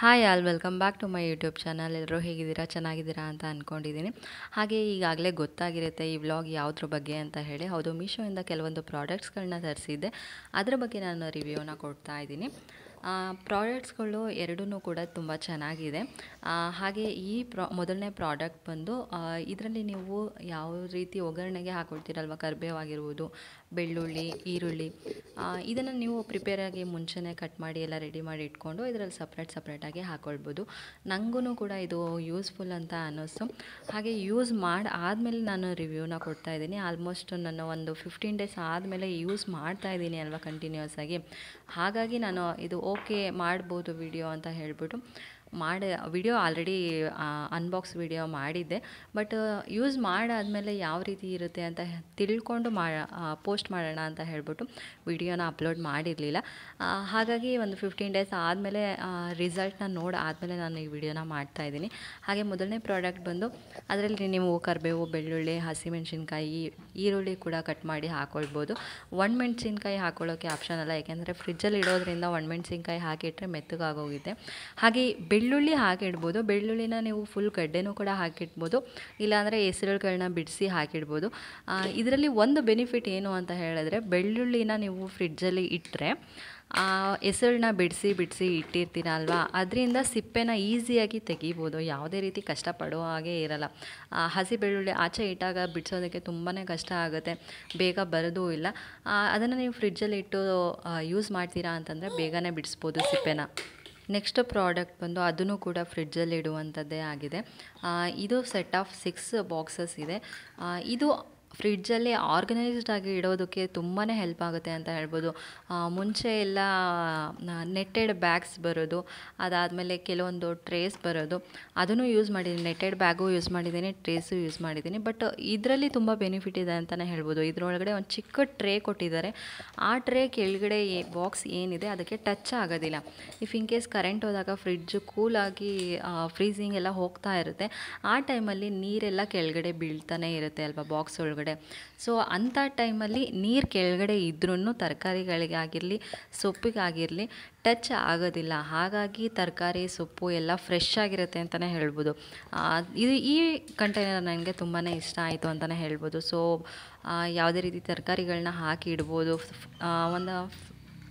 hi all welcome back to my YouTube channel ಎಲ್ಲರೂ ಹೇಗಿದ್ದೀರಾ ಚೆನ್ನಾಗಿದ್ದೀರಾ ಅಂತ ಅಂದ್ಕೊಂಡಿದ್ದೀನಿ ಹಾಗೆ ಈಗಾಗಲೇ ಗೊತ್ತಾಗಿರುತ್ತೆ ಈ ವ್ಲಾಗ್ ಯಾವುದ್ರ ಬಗ್ಗೆ ಅಂತ ಹೇಳಿ ಹೌದು ಮೀಶೋಯಿಂದ ಕೆಲವೊಂದು ಪ್ರಾಡಕ್ಟ್ಸ್ಗಳನ್ನ ತರಿಸಿದ್ದೆ ಅದರ ಬಗ್ಗೆ ನಾನು ರಿವ್ಯೂನ ಕೊಡ್ತಾ ಇದ್ದೀನಿ ಪ್ರಾಡಕ್ಟ್ಸ್ಗಳು ಎರಡೂ ಕೂಡ ತುಂಬ ಚೆನ್ನಾಗಿದೆ ಹಾಗೆ ಈ ಪ್ರಾ ಮೊದಲನೇ ಪ್ರಾಡಕ್ಟ್ ಬಂದು ಇದರಲ್ಲಿ ನೀವು ಯಾವ ರೀತಿ ಒಗ್ಗರಣೆಗೆ ಹಾಕೊಳ್ತೀರಲ್ವ ಕರ್ಬೇವಾಗಿರ್ಬೋದು ಬೆಳ್ಳುಳ್ಳಿ ಈರುಳ್ಳಿ ಇದನ್ನು ನೀವು ಪ್ರಿಪೇರಾಗಿ ಮುಂಚೆನೇ ಕಟ್ ಮಾಡಿ ಎಲ್ಲ ರೆಡಿ ಮಾಡಿ ಇಟ್ಕೊಂಡು ಇದರಲ್ಲಿ ಸಪ್ರೇಟ್ ಸಪ್ರೇಟಾಗಿ ಹಾಕ್ಕೊಳ್ಬೋದು ನನಗೂ ಕೂಡ ಇದು ಯೂಸ್ಫುಲ್ ಅಂತ ಅನ್ನಿಸ್ತು ಹಾಗೆ ಯೂಸ್ ಮಾಡಿ ಆದಮೇಲೆ ನಾನು ರಿವ್ಯೂನ ಕೊಡ್ತಾ ಇದ್ದೀನಿ ಆಲ್ಮೋಸ್ಟ್ ನಾನು ಒಂದು ಫಿಫ್ಟೀನ್ ಡೇಸ್ ಆದಮೇಲೆ ಯೂಸ್ ಮಾಡ್ತಾ ಇದ್ದೀನಿ ಅಲ್ವಾ ಕಂಟಿನ್ಯೂಸ್ ಆಗಿ ಹಾಗಾಗಿ ನಾನು ಇದು ಓಕೆ ಮಾಡ್ಬೋದು ವಿಡಿಯೋ ಅಂತ ಹೇಳ್ಬಿಟ್ಟು ಮಾಡಿ ವಿಡಿಯೋ ಆಲ್ರೆಡಿ ಅನ್ಬಾಕ್ಸ್ ವಿಡಿಯೋ ಮಾಡಿದ್ದೆ ಬಟ್ ಯೂಸ್ ಮಾಡಾದಮೇಲೆ ಯಾವ ರೀತಿ ಇರುತ್ತೆ ಅಂತ ತಿಳ್ಕೊಂಡು ಮಾ ಪೋಸ್ಟ್ ಮಾಡೋಣ ಅಂತ ಹೇಳ್ಬಿಟ್ಟು ವಿಡಿಯೋನ ಅಪ್ಲೋಡ್ ಮಾಡಿರಲಿಲ್ಲ ಹಾಗಾಗಿ ಒಂದು ಫಿಫ್ಟೀನ್ ಡೇಸ್ ಆದಮೇಲೆ ರಿಸಲ್ಟ್ನ ನೋಡಿ ಆದಮೇಲೆ ನಾನು ಈ ವಿಡಿಯೋನ ಮಾಡ್ತಾ ಇದ್ದೀನಿ ಹಾಗೆ ಮೊದಲನೇ ಪ್ರಾಡಕ್ಟ್ ಬಂದು ಅದರಲ್ಲಿ ನೀವು ಕರಿಬೇವು ಬೆಳ್ಳುಳ್ಳಿ ಹಸಿಮೆಣಸಿನ್ಕಾಯಿ ಈರುಳ್ಳಿ ಕೂಡ ಕಟ್ ಮಾಡಿ ಹಾಕೊಳ್ಬೋದು ಮೆಣಸಿನ್ಕಾಯಿ ಹಾಕೊಳ್ಳೋಕ್ಕೆ ಆಪ್ಷನ್ ಅಲ್ಲ ಯಾಕೆಂದರೆ ಫ್ರಿಜ್ಜಲ್ಲಿ ಇಡೋದ್ರಿಂದ ಮೆಣಸಿನ್ಕಾಯಿ ಹಾಕಿಟ್ರೆ ಮೆತ್ತಗಾಗೋಗಿದೆ ಹಾಗೆ ಬೆಳ್ಳುಳ್ಳಿ ಹಾಕಿಡ್ಬೋದು ಬೆಳ್ಳುಳ್ಳಿನ ನೀವು ಫುಲ್ ಗಡ್ಡೆನೂ ಕೂಡ ಹಾಕಿಡ್ಬೋದು ಇಲ್ಲಾಂದರೆ ಹೆಸರುಗಳನ್ನ ಬಿಡಿಸಿ ಹಾಕಿಡ್ಬೋದು ಇದರಲ್ಲಿ ಒಂದು ಬೆನಿಫಿಟ್ ಏನು ಅಂತ ಹೇಳಿದ್ರೆ ಬೆಳ್ಳುಳ್ಳಿನ ನೀವು ಫ್ರಿಡ್ಜಲ್ಲಿ ಇಟ್ಟರೆ ಹೆಸರನ್ನ ಬಿಡಿಸಿ ಬಿಡಿಸಿ ಇಟ್ಟಿರ್ತೀರ ಅಲ್ವಾ ಅದರಿಂದ ಸಿಪ್ಪೆನ ಈಸಿಯಾಗಿ ತೆಗಿಬೋದು ಯಾವುದೇ ರೀತಿ ಕಷ್ಟಪಡೋ ಹಾಗೆ ಇರಲ್ಲ ಹಸಿ ಬೆಳ್ಳುಳ್ಳಿ ಆಚೆ ಇಟ್ಟಾಗ ಬಿಡಿಸೋದಕ್ಕೆ ತುಂಬಾ ಕಷ್ಟ ಆಗುತ್ತೆ ಬೇಗ ಬರೋದೂ ಇಲ್ಲ ಅದನ್ನು ನೀವು ಫ್ರಿಡ್ಜಲ್ಲಿ ಇಟ್ಟು ಯೂಸ್ ಮಾಡ್ತೀರಾ ಅಂತಂದರೆ ಬೇಗನೆ ಬಿಡಿಸ್ಬೋದು ಸಿಪ್ಪೆನ ನೆಕ್ಸ್ಟ್ ಪ್ರಾಡಕ್ಟ್ ಬಂದು ಅದನ್ನು ಕೂಡ ಫ್ರಿಡ್ಜಲ್ಲಿ ಇಡುವಂಥದ್ದೇ ಆಗಿದೆ ಇದು ಸೆಟ್ ಆಫ್ ಸಿಕ್ಸ್ ಬಾಕ್ಸಸ್ ಇದೆ ಇದು ಫ್ರಿಡ್ಜಲ್ಲಿ ಆರ್ಗನೈಸ್ಡ್ ಆಗಿ ಇಡೋದಕ್ಕೆ ತುಂಬಾ ಹೆಲ್ಪ್ ಆಗುತ್ತೆ ಅಂತ ಹೇಳ್ಬೋದು ಮುಂಚೆ ಎಲ್ಲ ನೆಟ್ಟೆಡ್ ಬ್ಯಾಗ್ಸ್ ಬರೋದು ಅದಾದಮೇಲೆ ಕೆಲವೊಂದು ಟ್ರೇಸ್ ಬರೋದು ಅದನ್ನು ಯೂಸ್ ಮಾಡಿದ್ದೀನಿ ನೆಟ್ಟೆಡ್ ಬ್ಯಾಗು ಯೂಸ್ ಮಾಡಿದ್ದೀನಿ ಟ್ರೇಸು ಯೂಸ್ ಮಾಡಿದ್ದೀನಿ ಬಟ್ ಇದರಲ್ಲಿ ತುಂಬ ಬೆನಿಫಿಟ್ ಇದೆ ಅಂತಲೇ ಹೇಳ್ಬೋದು ಇದರೊಳಗಡೆ ಒಂದು ಚಿಕ್ಕ ಟ್ರೇ ಕೊಟ್ಟಿದ್ದಾರೆ ಆ ಟ್ರೇ ಕೆಳಗಡೆ ಬಾಕ್ಸ್ ಏನಿದೆ ಅದಕ್ಕೆ ಟಚ್ ಆಗೋದಿಲ್ಲ ಇಫ್ ಇನ್ ಕೇಸ್ ಕರೆಂಟ್ ಹೋದಾಗ ಫ್ರಿಡ್ಜು ಕೂಲಾಗಿ ಫ್ರೀಸಿಂಗ್ ಎಲ್ಲ ಹೋಗ್ತಾ ಇರುತ್ತೆ ಆ ಟೈಮಲ್ಲಿ ನೀರೆಲ್ಲ ಕೆಳಗಡೆ ಬೀಳ್ತಾನೆ ಇರುತ್ತೆ ಅಲ್ವಾ ಬಾಕ್ಸ್ ಒಳಗಡೆ ಕೆಳಗಡೆ ಸೊ ಅಂಥ ಟೈಮಲ್ಲಿ ನೀರು ಕೆಳಗಡೆ ಇದ್ರೂ ತರಕಾರಿಗಳಿಗಾಗಿರಲಿ ಸೊಪ್ಪಿಗಾಗಿರಲಿ ಟಚ್ ಆಗೋದಿಲ್ಲ ಹಾಗಾಗಿ ತರಕಾರಿ ಸೊಪ್ಪು ಎಲ್ಲ ಫ್ರೆಶ್ ಆಗಿರುತ್ತೆ ಅಂತಲೇ ಹೇಳ್ಬೋದು ಇದು ಈ ಕಂಟೈನರ್ ನನಗೆ ತುಂಬಾ ಇಷ್ಟ ಆಯಿತು ಅಂತಲೇ ಹೇಳ್ಬೋದು ಸೊ ಯಾವುದೇ ರೀತಿ ತರಕಾರಿಗಳನ್ನ ಹಾಕಿ ಇಡ್ಬೋದು ಒಂದು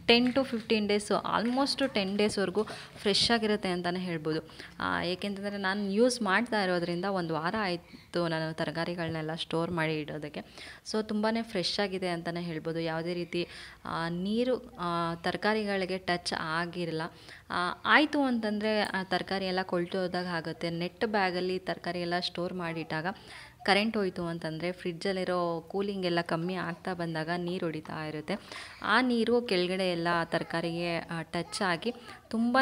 ten to fifteen days almost ten ಡೇಸ್ವರೆಗೂ ಫ್ರೆಶ್ ಆಗಿರುತ್ತೆ ಅಂತಲೇ ಹೇಳ್ಬೋದು ಏಕೆಂತಂದರೆ ನಾನು ಯೂಸ್ ಮಾಡ್ತಾ ಇರೋದ್ರಿಂದ ಒಂದು ವಾರ ಆಯಿತು ನಾನು ತರಕಾರಿಗಳನ್ನೆಲ್ಲ ಸ್ಟೋರ್ ಮಾಡಿ ಇಡೋದಕ್ಕೆ ಸೊ ತುಂಬಾ ಫ್ರೆಶ್ ಆಗಿದೆ ಅಂತಲೇ ಹೇಳ್ಬೋದು ಯಾವುದೇ ರೀತಿ ನೀರು ತರಕಾರಿಗಳಿಗೆ ಟಚ್ ಆಗಿರಲ್ಲ ಆಯಿತು ಅಂತಂದರೆ ತರಕಾರಿ ಎಲ್ಲ ಕೊಳ್ತು ಹೋದಾಗ ಆಗುತ್ತೆ ನೆಟ್ ಬ್ಯಾಗಲ್ಲಿ ತರಕಾರಿ ಎಲ್ಲ ಸ್ಟೋರ್ ಮಾಡಿಟ್ಟಾಗ ಕರೆಂಟ್ ಹೋಯಿತು ಅಂತಂದರೆ ಫ್ರಿಡ್ಜಲ್ಲಿರೋ ಕೂಲಿಂಗ್ ಎಲ್ಲ ಕಮ್ಮಿ ಆಗ್ತಾ ಬಂದಾಗ ನೀರು ಹೊಡಿತಾ ಇರುತ್ತೆ ಆ ನೀರು ಕೆಳಗಡೆ ಎಲ್ಲ ತರಕಾರಿಗೆ ಟಚ್ ಆಗಿ ತುಂಬಾ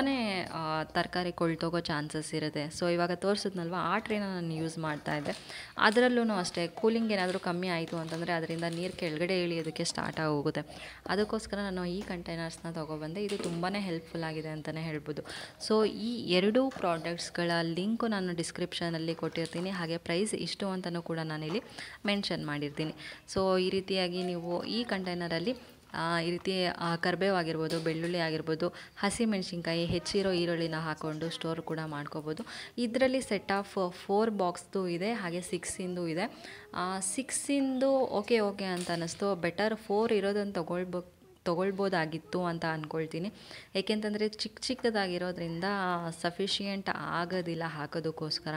ತರಕಾರಿ ಕೊಳ್ತೋಗೋ ಚಾನ್ಸಸ್ ಇರುತ್ತೆ ಸೊ ಇವಾಗ ತೋರಿಸಿದ್ನಲ್ವ ಆ ಟ್ರೇನ ನಾನು ಯೂಸ್ ಮಾಡ್ತಾ ಇದ್ದೆ ಅದರಲ್ಲೂ ಅಷ್ಟೇ ಕೂಲಿಂಗ್ ಏನಾದರೂ ಕಮ್ಮಿ ಆಯಿತು ಅಂತಂದರೆ ಅದರಿಂದ ನೀರು ಕೆಳಗಡೆ ಇಳಿಯೋದಕ್ಕೆ ಸ್ಟಾರ್ಟ್ ಆಗೋಗುತ್ತೆ ಅದಕ್ಕೋಸ್ಕರ ನಾನು ಈ ಕಂಟೈನರ್ಸ್ನ ತೊಗೊಬಂದೆ ಇದು ತುಂಬಾ ಹೆಲ್ಪ್ಫುಲ್ ಆಗಿದೆ ಅಂತಲೇ ಹೇಳ್ಬೋದು ಸೊ ಈ ಎರಡೂ ಪ್ರಾಡಕ್ಟ್ಸ್ಗಳ ಲಿಂಕು ನಾನು ಡಿಸ್ಕ್ರಿಪ್ಷನಲ್ಲಿ ಕೊಟ್ಟಿರ್ತೀನಿ ಹಾಗೆ ಪ್ರೈಸ್ ಇಷ್ಟು ಅಂತ ಕೂಡ ನಾನಿಲ್ಲಿ ಮೆನ್ಷನ್ ಮಾಡಿರ್ತೀನಿ ಸೊ ಈ ರೀತಿಯಾಗಿ ನೀವು ಈ ಕಂಟೈನರಲ್ಲಿ ಈ ರೀತಿ ಆಗಿರ್ಬೋದು ಬೆಳ್ಳುಳ್ಳಿ ಆಗಿರ್ಬೋದು ಹಸಿಮೆಣ್ಸಿನ್ಕಾಯಿ ಹೆಚ್ಚಿರೋ ಈರುಳ್ಳಿನ ಹಾಕ್ಕೊಂಡು ಸ್ಟೋರ್ ಕೂಡ ಮಾಡ್ಕೋಬೋದು ಇದರಲ್ಲಿ ಸೆಟ್ ಆಫ್ ಫೋರ್ ಬಾಕ್ಸ್ದು ಇದೆ ಹಾಗೆ ಸಿಕ್ಸಿಂದು ಇದೆ ಸಿಕ್ಸಿಂದು ಓಕೆ ಓಕೆ ಅಂತ ಅನ್ನಿಸ್ತು ಬೆಟರ್ ಫೋರ್ ಇರೋದನ್ನು ತಗೊಳ್ಬೇಕು ತೊಗೊಳ್ಬೋದಾಗಿತ್ತು ಅಂತ ಅಂದ್ಕೊಳ್ತೀನಿ ಏಕೆಂತಂದರೆ ಚಿಕ್ಕ ಚಿಕ್ಕದಾಗಿರೋದ್ರಿಂದ ಸಫಿಷಿಯೆಂಟ್ ಆಗೋದಿಲ್ಲ ಹಾಕೋದಕ್ಕೋಸ್ಕರ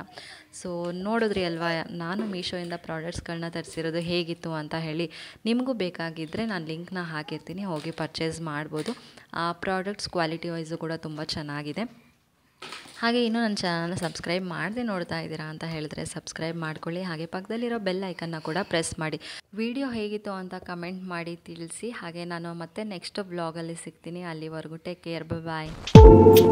ಸೊ ನೋಡಿದ್ರಿ ಅಲ್ವಾ ನಾನು ಮೀಶೋಯಿಂದ ಪ್ರಾಡಕ್ಟ್ಸ್ಗಳನ್ನ ತರಿಸಿರೋದು ಹೇಗಿತ್ತು ಅಂತ ಹೇಳಿ ನಿಮಗೂ ಬೇಕಾಗಿದ್ದರೆ ನಾನು ಲಿಂಕ್ನ ಹಾಕಿರ್ತೀನಿ ಹೋಗಿ ಪರ್ಚೇಸ್ ಮಾಡ್ಬೋದು ಆ ಪ್ರಾಡಕ್ಟ್ಸ್ ಕ್ವಾಲಿಟಿ ವೈಸು ಕೂಡ ತುಂಬ ಚೆನ್ನಾಗಿದೆ ಹಾಗೆ ಇನ್ನೂ ನನ್ನ ಚಾನಲ್ನ ಸಬ್ಸ್ಕ್ರೈಬ್ ಮಾಡದೆ ನೋಡ್ತಾ ಇದ್ದೀರಾ ಅಂತ ಹೇಳಿದ್ರೆ ಸಬ್ಸ್ಕ್ರೈಬ್ ಮಾಡ್ಕೊಳ್ಳಿ ಹಾಗೆ ಪಕ್ಕದಲ್ಲಿರೋ ಬೆಲ್ ಐಕನ್ನ ಕೂಡ ಪ್ರೆಸ್ ಮಾಡಿ ವಿಡಿಯೋ ಹೇಗಿತ್ತು ಅಂತ ಕಮೆಂಟ್ ಮಾಡಿ ತಿಳಿಸಿ ಹಾಗೆ ನಾನು ಮತ್ತೆ ನೆಕ್ಸ್ಟ್ ಬ್ಲಾಗಲ್ಲಿ ಸಿಗ್ತೀನಿ ಅಲ್ಲಿವರೆಗೂ ಟೇಕ್ ಕೇರ್ ಬಾಯ್